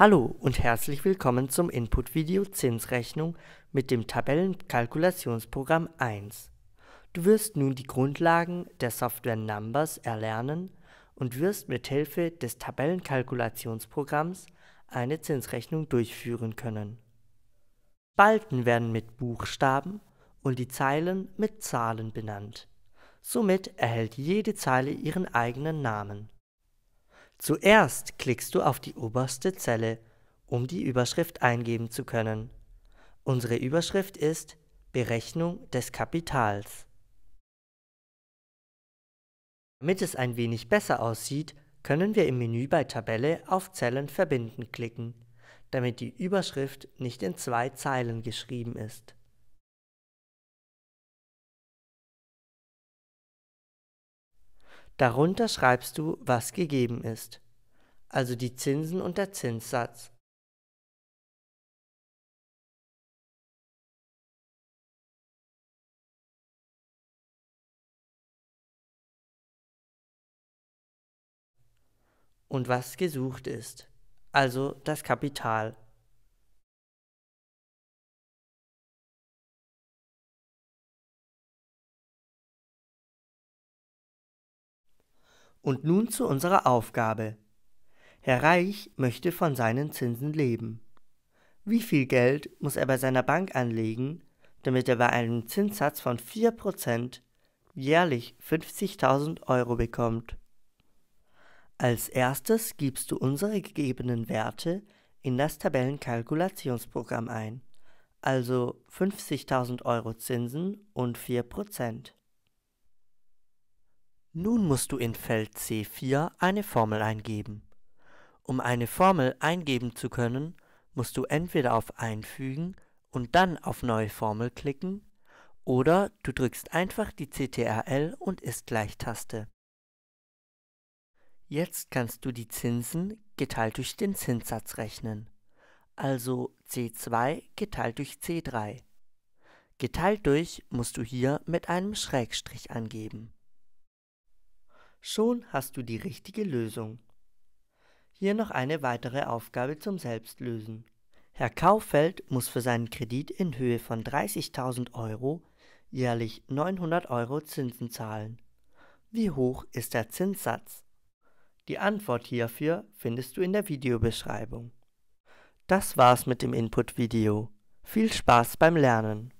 Hallo und herzlich willkommen zum Input-Video Zinsrechnung mit dem Tabellenkalkulationsprogramm 1. Du wirst nun die Grundlagen der Software Numbers erlernen und wirst mithilfe des Tabellenkalkulationsprogramms eine Zinsrechnung durchführen können. Balken werden mit Buchstaben und die Zeilen mit Zahlen benannt. Somit erhält jede Zeile ihren eigenen Namen. Zuerst klickst du auf die oberste Zelle, um die Überschrift eingeben zu können. Unsere Überschrift ist Berechnung des Kapitals. Damit es ein wenig besser aussieht, können wir im Menü bei Tabelle auf Zellen verbinden klicken, damit die Überschrift nicht in zwei Zeilen geschrieben ist. Darunter schreibst du, was gegeben ist, also die Zinsen und der Zinssatz. Und was gesucht ist, also das Kapital. Und nun zu unserer Aufgabe. Herr Reich möchte von seinen Zinsen leben. Wie viel Geld muss er bei seiner Bank anlegen, damit er bei einem Zinssatz von 4% jährlich 50.000 Euro bekommt? Als erstes gibst du unsere gegebenen Werte in das Tabellenkalkulationsprogramm ein, also 50.000 Euro Zinsen und 4%. Nun musst du in Feld C4 eine Formel eingeben. Um eine Formel eingeben zu können, musst du entweder auf Einfügen und dann auf Neue Formel klicken oder du drückst einfach die CTRL und Ist-Gleich-Taste. Jetzt kannst du die Zinsen geteilt durch den Zinssatz rechnen, also C2 geteilt durch C3. Geteilt durch musst du hier mit einem Schrägstrich angeben. Schon hast du die richtige Lösung. Hier noch eine weitere Aufgabe zum Selbstlösen. Herr Kaufeld muss für seinen Kredit in Höhe von 30.000 Euro jährlich 900 Euro Zinsen zahlen. Wie hoch ist der Zinssatz? Die Antwort hierfür findest du in der Videobeschreibung. Das war's mit dem Input-Video. Viel Spaß beim Lernen!